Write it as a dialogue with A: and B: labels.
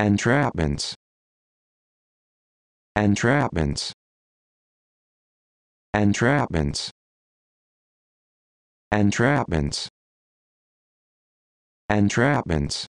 A: entrapments entrapments entrapments entrapments entrapments